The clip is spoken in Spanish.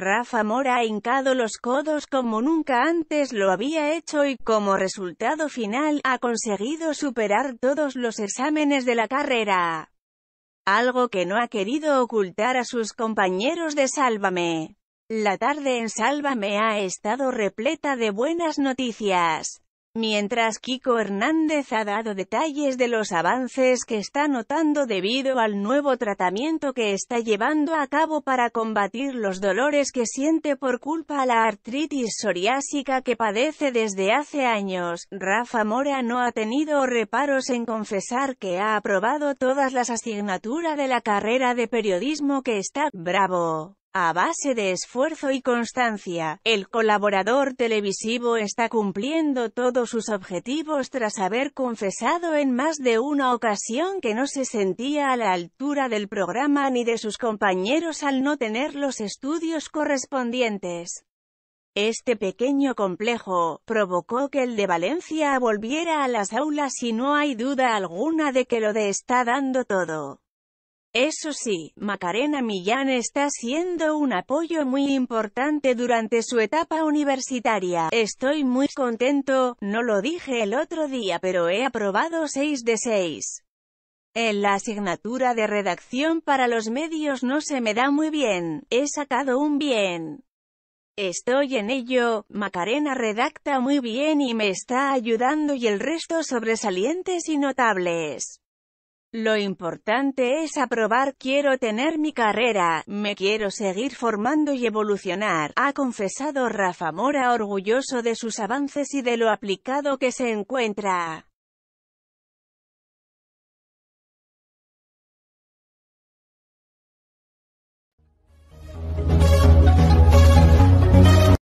Rafa Mora ha hincado los codos como nunca antes lo había hecho y como resultado final, ha conseguido superar todos los exámenes de la carrera. Algo que no ha querido ocultar a sus compañeros de Sálvame. La tarde en Sálvame ha estado repleta de buenas noticias. Mientras Kiko Hernández ha dado detalles de los avances que está notando debido al nuevo tratamiento que está llevando a cabo para combatir los dolores que siente por culpa a la artritis psoriásica que padece desde hace años, Rafa Mora no ha tenido reparos en confesar que ha aprobado todas las asignaturas de la carrera de periodismo que está «bravo». A base de esfuerzo y constancia, el colaborador televisivo está cumpliendo todos sus objetivos tras haber confesado en más de una ocasión que no se sentía a la altura del programa ni de sus compañeros al no tener los estudios correspondientes. Este pequeño complejo, provocó que el de Valencia volviera a las aulas y no hay duda alguna de que lo de está dando todo. Eso sí, Macarena Millán está siendo un apoyo muy importante durante su etapa universitaria. Estoy muy contento, no lo dije el otro día pero he aprobado 6 de 6. En la asignatura de redacción para los medios no se me da muy bien, he sacado un bien. Estoy en ello, Macarena redacta muy bien y me está ayudando y el resto sobresalientes y notables. Lo importante es aprobar, quiero tener mi carrera, me quiero seguir formando y evolucionar, ha confesado Rafa Mora orgulloso de sus avances y de lo aplicado que se encuentra.